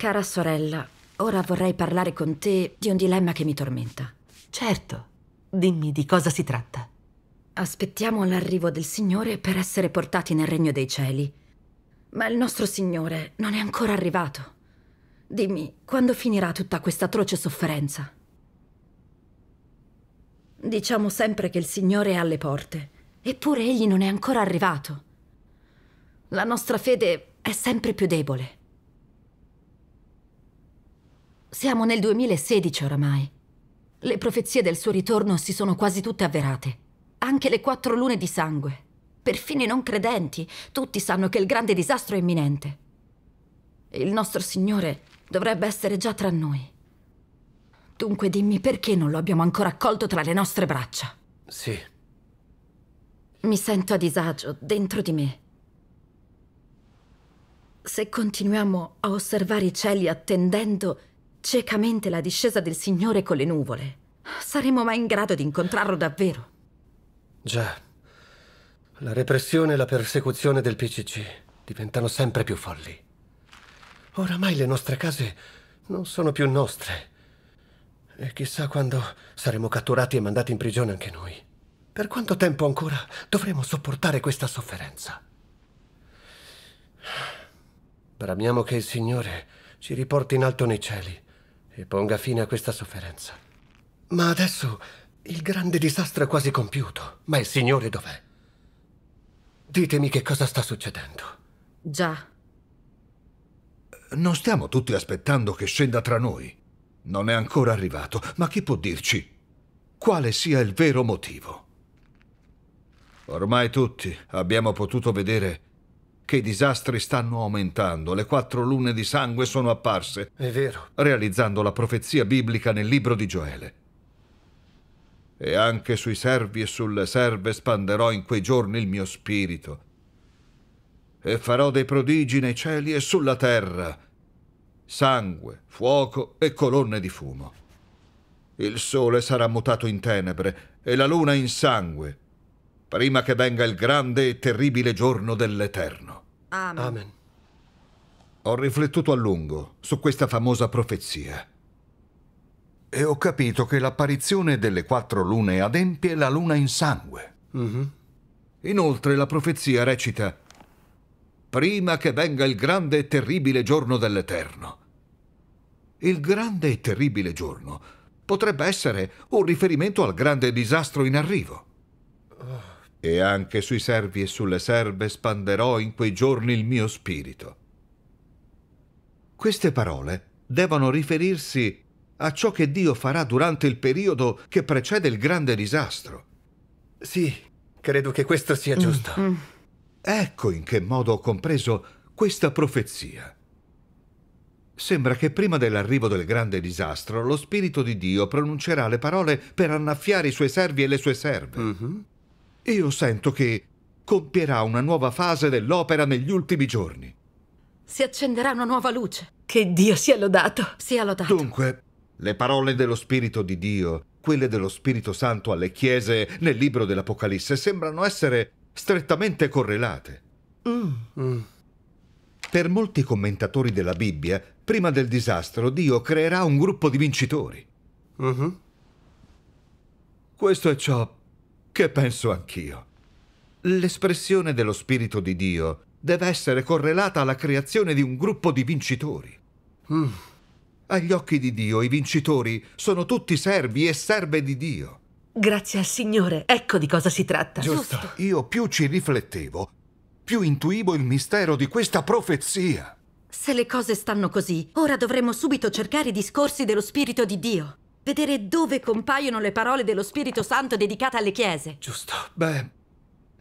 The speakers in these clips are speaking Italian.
Cara sorella, ora vorrei parlare con te di un dilemma che mi tormenta. Certo, dimmi di cosa si tratta. Aspettiamo l'arrivo del Signore per essere portati nel regno dei cieli. Ma il nostro Signore non è ancora arrivato. Dimmi, quando finirà tutta questa atroce sofferenza? Diciamo sempre che il Signore è alle porte, eppure Egli non è ancora arrivato. La nostra fede è sempre più debole. Siamo nel 2016 oramai. Le profezie del suo ritorno si sono quasi tutte avverate. Anche le quattro lune di sangue. Perfino i non credenti, tutti sanno che il grande disastro è imminente. Il nostro Signore dovrebbe essere già tra noi. Dunque dimmi perché non lo abbiamo ancora accolto tra le nostre braccia. Sì. Mi sento a disagio dentro di me. Se continuiamo a osservare i cieli attendendo, ciecamente la discesa del Signore con le nuvole. Saremo mai in grado di incontrarlo davvero? Già. La repressione e la persecuzione del PCC diventano sempre più folli. Oramai le nostre case non sono più nostre. E chissà quando saremo catturati e mandati in prigione anche noi. Per quanto tempo ancora dovremo sopportare questa sofferenza? Bramiamo che il Signore ci riporti in alto nei cieli e ponga fine a questa sofferenza. Ma adesso il grande disastro è quasi compiuto. Ma il Signore dov'è? Ditemi che cosa sta succedendo. Già. Non stiamo tutti aspettando che scenda tra noi. Non è ancora arrivato, ma chi può dirci quale sia il vero motivo? Ormai tutti abbiamo potuto vedere che i disastri stanno aumentando. Le quattro lune di sangue sono apparse. È vero. Realizzando la profezia biblica nel libro di Gioele. E anche sui servi e sulle serve spanderò in quei giorni il mio spirito. E farò dei prodigi nei cieli e sulla terra. Sangue, fuoco e colonne di fumo. Il sole sarà mutato in tenebre e la luna in sangue, prima che venga il grande e terribile giorno dell'Eterno. Amen. Amen. Ho riflettuto a lungo su questa famosa profezia e ho capito che l'apparizione delle quattro lune adempie la luna in sangue. Mm-hmm. Inoltre la profezia recita prima che venga il grande e terribile giorno dell'Eterno. Il grande e terribile giorno potrebbe essere un riferimento al grande disastro in arrivo. Oh e anche sui servi e sulle serve spanderò in quei giorni il mio spirito. Queste parole devono riferirsi a ciò che Dio farà durante il periodo che precede il grande disastro. Sì, credo che questo sia mm, giusto. Mm. Ecco in che modo ho compreso questa profezia. Sembra che prima dell'arrivo del grande disastro lo Spirito di Dio pronuncerà le parole per annaffiare i suoi servi e le sue serve. Mm -hmm. Io sento che compierà una nuova fase dell'opera negli ultimi giorni. Si accenderà una nuova luce. Che Dio sia lodato. Sia lodato. Dunque, le parole dello Spirito di Dio, quelle dello Spirito Santo alle chiese nel libro dell'Apocalisse, sembrano essere strettamente correlate. Mm. Mm. Per molti commentatori della Bibbia, prima del disastro, Dio creerà un gruppo di vincitori. Uh mm-hmm. -huh. Questo è ciò che penso anch'io. L'espressione dello Spirito di Dio deve essere correlata alla creazione di un gruppo di vincitori. Mm. Agli occhi di Dio i vincitori sono tutti servi e serve di Dio. Grazie al Signore, ecco di cosa si tratta. Giusto. Giusto. Io più ci riflettevo, più intuivo il mistero di questa profezia. Se le cose stanno così, ora dovremmo subito cercare i discorsi dello Spirito di Dio vedere dove compaiono le parole dello Spirito Santo dedicate alle chiese. Giusto. Beh,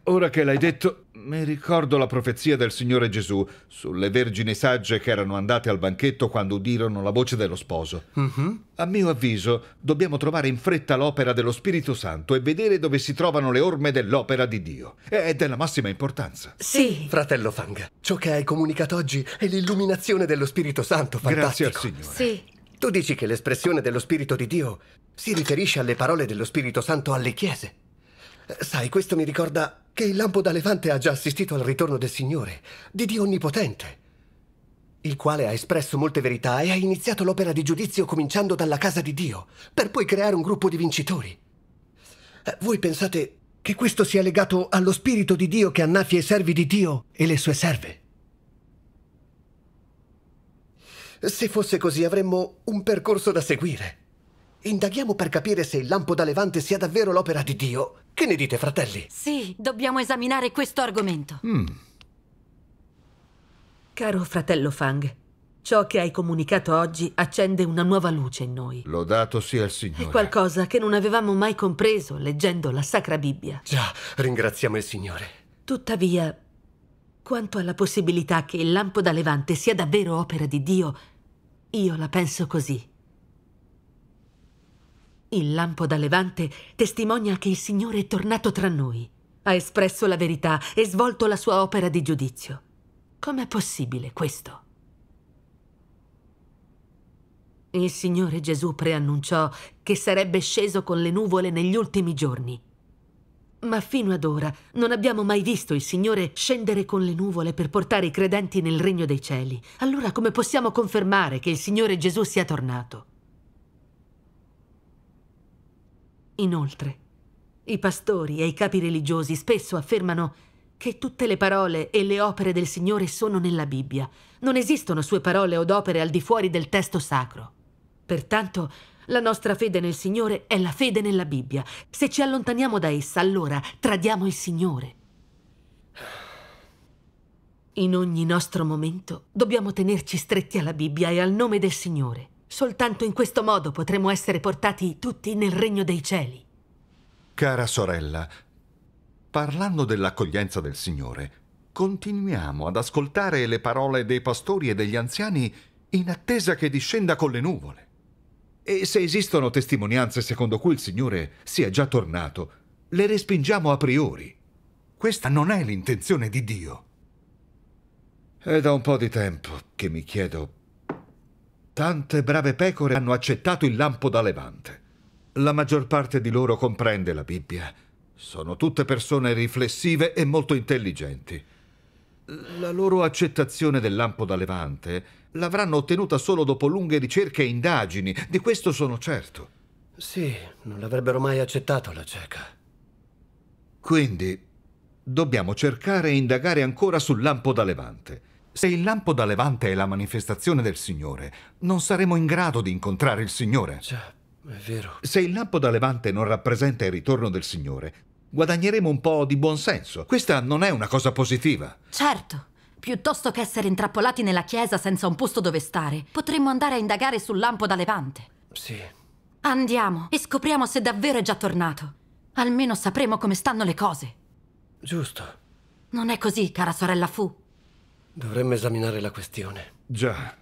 ora che l'hai detto, mi ricordo la profezia del Signore Gesù sulle vergini sagge che erano andate al banchetto quando udirono la voce dello sposo. Uh-huh. A mio avviso, dobbiamo trovare in fretta l'opera dello Spirito Santo e vedere dove si trovano le orme dell'opera di Dio. È della massima importanza. Sì. Fratello Fang, ciò che hai comunicato oggi è l'illuminazione dello Spirito Santo, fantastico. Grazie al Signore. Sì. Tu dici che l'espressione dello Spirito di Dio si riferisce alle parole dello Spirito Santo alle chiese. Sai, questo mi ricorda che il lampo da levante ha già assistito al ritorno del Signore, di Dio Onnipotente, il quale ha espresso molte verità e ha iniziato l'opera di giudizio cominciando dalla casa di Dio, per poi creare un gruppo di vincitori. Eh, voi pensate che questo sia legato allo Spirito di Dio che annaffia i servi di Dio e le sue serve? Se fosse così avremmo un percorso da seguire. Indaghiamo per capire se il lampo da levante sia davvero l'opera di Dio. Che ne dite, fratelli? Sì, dobbiamo esaminare questo argomento. Mm. Caro fratello Fang, ciò che hai comunicato oggi accende una nuova luce in noi. Lodato sia il Signore. È qualcosa che non avevamo mai compreso leggendo la Sacra Bibbia. Già, ringraziamo il Signore. Tuttavia, quanto alla possibilità che il lampo da levante sia davvero opera di Dio, io la penso così. Il lampo da levante testimonia che il Signore è tornato tra noi, ha espresso la verità e svolto la sua opera di giudizio. Com'è possibile questo? Il Signore Gesù preannunciò che sarebbe sceso con le nuvole negli ultimi giorni ma fino ad ora non abbiamo mai visto il Signore scendere con le nuvole per portare i credenti nel regno dei cieli. Allora come possiamo confermare che il Signore Gesù sia tornato? Inoltre, i pastori e i capi religiosi spesso affermano che tutte le parole e le opere del Signore sono nella Bibbia. Non esistono sue parole od opere al di fuori del testo sacro. Pertanto, la nostra fede nel Signore è la fede nella Bibbia. Se ci allontaniamo da essa, allora tradiamo il Signore. In ogni nostro momento dobbiamo tenerci stretti alla Bibbia e al nome del Signore. Soltanto in questo modo potremo essere portati tutti nel regno dei cieli. Cara sorella, parlando dell'accoglienza del Signore, continuiamo ad ascoltare le parole dei pastori e degli anziani in attesa che discenda con le nuvole. E se esistono testimonianze secondo cui il Signore sia già tornato, le respingiamo a priori. Questa non è l'intenzione di Dio. È da un po' di tempo che mi chiedo... Tante brave pecore hanno accettato il lampo da levante. La maggior parte di loro comprende la Bibbia. Sono tutte persone riflessive e molto intelligenti la loro accettazione del lampo da levante l'avranno ottenuta solo dopo lunghe ricerche e indagini, di questo sono certo. Sì, non l'avrebbero mai accettato la cieca. Quindi dobbiamo cercare e indagare ancora sul lampo da levante. Se il lampo da levante è la manifestazione del Signore, non saremo in grado di incontrare il Signore. Già, è vero. Se il lampo da levante non rappresenta il ritorno del Signore, guadagneremo un po' di buonsenso. Questa non è una cosa positiva. Certo. Piuttosto che essere intrappolati nella chiesa senza un posto dove stare, potremmo andare a indagare sul lampo da Levante. Sì. Andiamo e scopriamo se davvero è già tornato. Almeno sapremo come stanno le cose. Giusto. Non è così, cara sorella Fu. Dovremmo esaminare la questione. Già.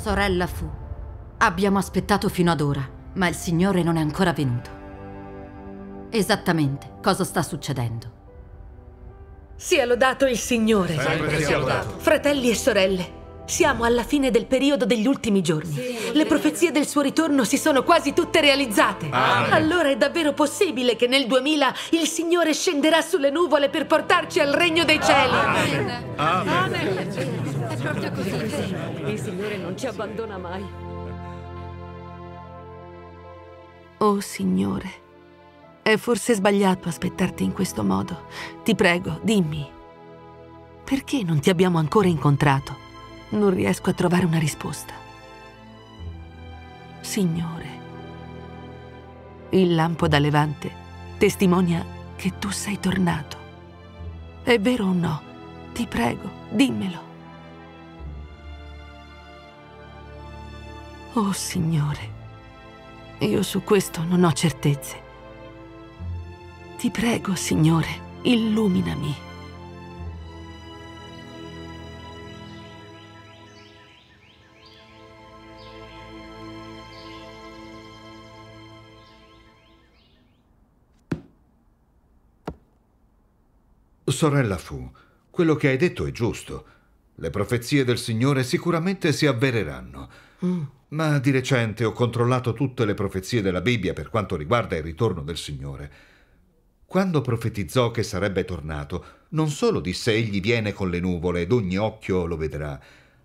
Sorella fu. Abbiamo aspettato fino ad ora, ma il Signore non è ancora venuto. Esattamente cosa sta succedendo? Sia lodato il Signore. Sempre sia lodato. Fratelli e sorelle, siamo alla fine del periodo degli ultimi giorni. Sì, Le profezie del suo ritorno si sono quasi tutte realizzate. Amen. Ah. Allora è davvero possibile che nel 2000 il Signore scenderà sulle nuvole per portarci al regno dei cieli. Amen. Amen. Amen. È proprio così. Il Signore non ci abbandona mai. Oh Signore, è forse sbagliato aspettarti in questo modo. Ti prego, dimmi, perché non ti abbiamo ancora incontrato? non riesco a trovare una risposta. Signore, il lampo da levante testimonia che tu sei tornato. È vero o no? Ti prego, dimmelo. Oh Signore, io su questo non ho certezze. Ti prego, Signore, illuminami. Sorella Fu, quello che hai detto è giusto. Le profezie del Signore sicuramente si avvereranno. Mm. Ma di recente ho controllato tutte le profezie della Bibbia per quanto riguarda il ritorno del Signore. Quando profetizzò che sarebbe tornato, non solo disse egli viene con le nuvole ed ogni occhio lo vedrà,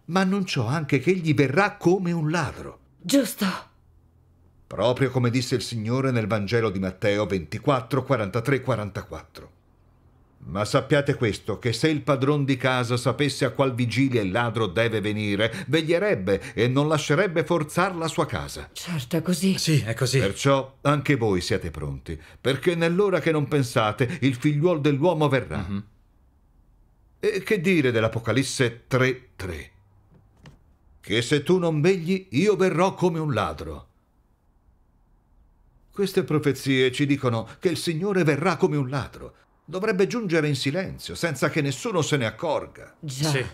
ma annunciò anche che egli verrà come un ladro. Giusto. Proprio come disse il Signore nel Vangelo di Matteo 24, 43, 44. Ma sappiate questo, che se il padron di casa sapesse a qual vigilia il ladro deve venire, veglierebbe e non lascerebbe forzar la sua casa. Certo, è così. Sì, è così. Perciò anche voi siate pronti, perché nell'ora che non pensate il figliuol dell'uomo verrà. Mm -hmm. E che dire dell'Apocalisse 3.3? Che se tu non vegli, io verrò come un ladro. Queste profezie ci dicono che il Signore verrà come un ladro dovrebbe giungere in silenzio, senza che nessuno se ne accorga. Già. Sì.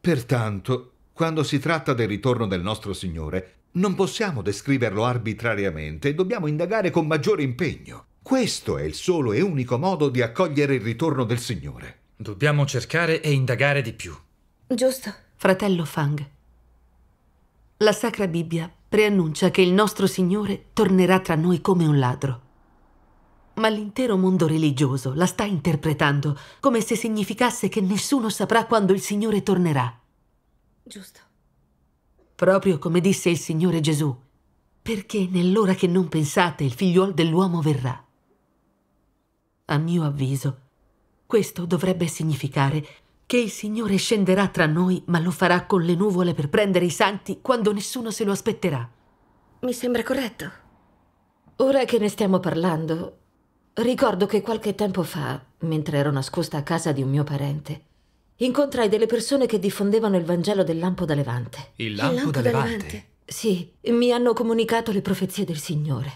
Pertanto, quando si tratta del ritorno del nostro Signore, non possiamo descriverlo arbitrariamente e dobbiamo indagare con maggiore impegno. Questo è il solo e unico modo di accogliere il ritorno del Signore. Dobbiamo cercare e indagare di più. Giusto. Fratello Fang, la Sacra Bibbia preannuncia che il nostro Signore tornerà tra noi come un ladro ma l'intero mondo religioso la sta interpretando come se significasse che nessuno saprà quando il Signore tornerà. Giusto. Proprio come disse il Signore Gesù, perché nell'ora che non pensate il figliuol dell'uomo verrà. A mio avviso, questo dovrebbe significare che il Signore scenderà tra noi, ma lo farà con le nuvole per prendere i santi quando nessuno se lo aspetterà. Mi sembra corretto. Ora che ne stiamo parlando, Ricordo che qualche tempo fa, mentre ero nascosta a casa di un mio parente, incontrai delle persone che diffondevano il Vangelo del lampo da Levante. Il lampo, il lampo da, da Levante. Levante? Sì, mi hanno comunicato le profezie del Signore,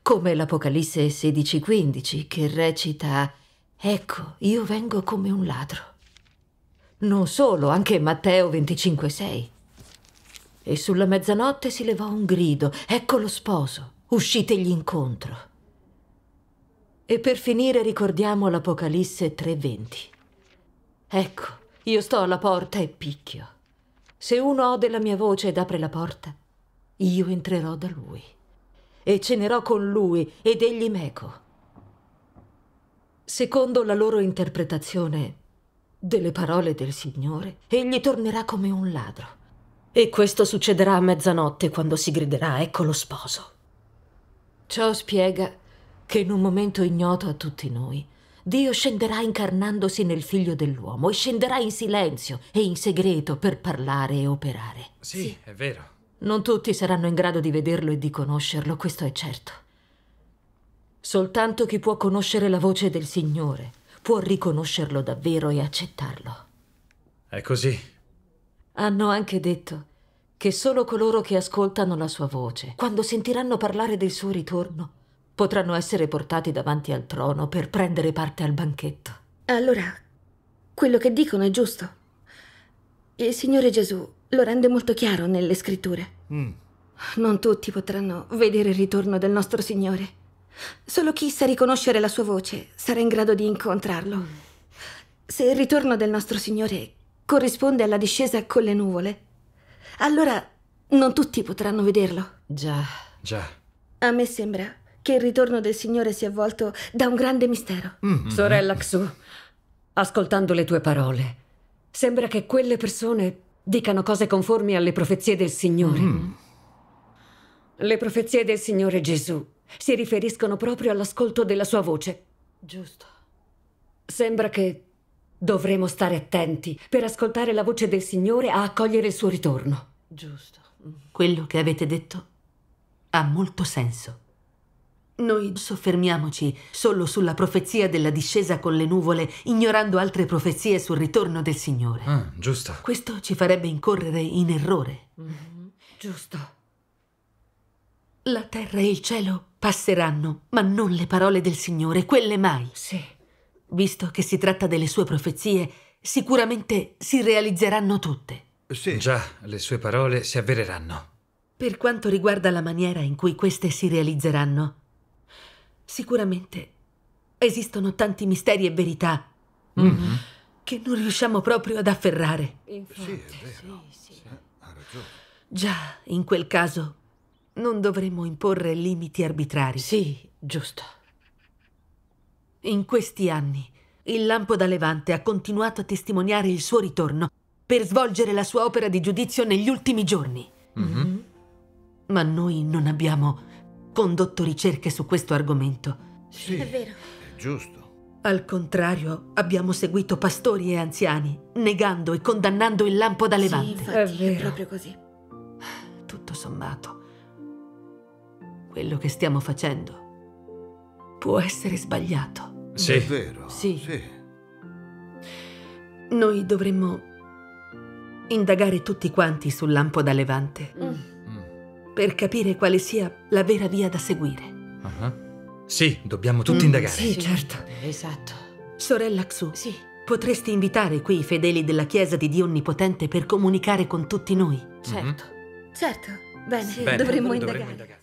come l'Apocalisse 16:15 che recita Ecco, io vengo come un ladro. Non solo, anche Matteo 25:6. E sulla mezzanotte si levò un grido, ecco lo sposo, uscitegli incontro. E per finire ricordiamo l'Apocalisse 3:20. Ecco, io sto alla porta e picchio. Se uno ode la mia voce ed apre la porta, io entrerò da lui e cenerò con lui ed egli meco. Secondo la loro interpretazione delle parole del Signore, egli tornerà come un ladro. E questo succederà a mezzanotte quando si griderà, ecco lo sposo. Ciò spiega che in un momento ignoto a tutti noi, Dio scenderà incarnandosi nel figlio dell'uomo e scenderà in silenzio e in segreto per parlare e operare. Sì, sì, è vero. Non tutti saranno in grado di vederlo e di conoscerlo, questo è certo. Soltanto chi può conoscere la voce del Signore può riconoscerlo davvero e accettarlo. È così. Hanno anche detto che solo coloro che ascoltano la sua voce, quando sentiranno parlare del suo ritorno, potranno essere portati davanti al trono per prendere parte al banchetto. Allora, quello che dicono è giusto. Il Signore Gesù lo rende molto chiaro nelle scritture. Mm. Non tutti potranno vedere il ritorno del nostro Signore. Solo chi sa riconoscere la sua voce sarà in grado di incontrarlo. Se il ritorno del nostro Signore corrisponde alla discesa con le nuvole, allora non tutti potranno vederlo. Già. Già. A me sembra che il ritorno del Signore si è avvolto da un grande mistero. Mm -hmm. Sorella Xu, ascoltando le tue parole, sembra che quelle persone dicano cose conformi alle profezie del Signore. Mm. Le profezie del Signore Gesù si riferiscono proprio all'ascolto della sua voce. Giusto. Sembra che dovremo stare attenti per ascoltare la voce del Signore a accogliere il suo ritorno. Giusto. Mm. Quello che avete detto ha molto senso. Noi soffermiamoci solo sulla profezia della discesa con le nuvole, ignorando altre profezie sul ritorno del Signore. Ah, giusto. Questo ci farebbe incorrere in errore. Mm -hmm. Giusto. La terra e il cielo passeranno, ma non le parole del Signore, quelle mai. Sì. Visto che si tratta delle sue profezie, sicuramente si realizzeranno tutte. Sì. Già, le sue parole si avvereranno. Per quanto riguarda la maniera in cui queste si realizzeranno, Sicuramente esistono tanti misteri e verità mm -hmm. che non riusciamo proprio ad afferrare. Infatti, sì, è vero. Sì, sì. ha ragione. Già, in quel caso non dovremmo imporre limiti arbitrari. Sì, giusto. In questi anni il lampo da Levante ha continuato a testimoniare il suo ritorno per svolgere la sua opera di giudizio negli ultimi giorni. Mm -hmm. Ma noi non abbiamo condotto ricerche su questo argomento. Sì, è vero. È giusto. Al contrario, abbiamo seguito pastori e anziani, negando e condannando il lampo da levante. Sì, infatti, è vero. È proprio così. Tutto sommato, quello che stiamo facendo può essere sbagliato. Sì. È vero. Sì. sì. Noi dovremmo indagare tutti quanti sul lampo da levante. Mm per capire quale sia la vera via da seguire. uh -huh. Sì, dobbiamo tutti mm, indagare. Sì, certo. Esatto. Sorella Xu. Sì. Potresti invitare qui i fedeli della Chiesa di Dio Onnipotente per comunicare con tutti noi? Certo. Mm -hmm. Certo. Bene, sì. Bene. Dovremmo, dovremmo indagare.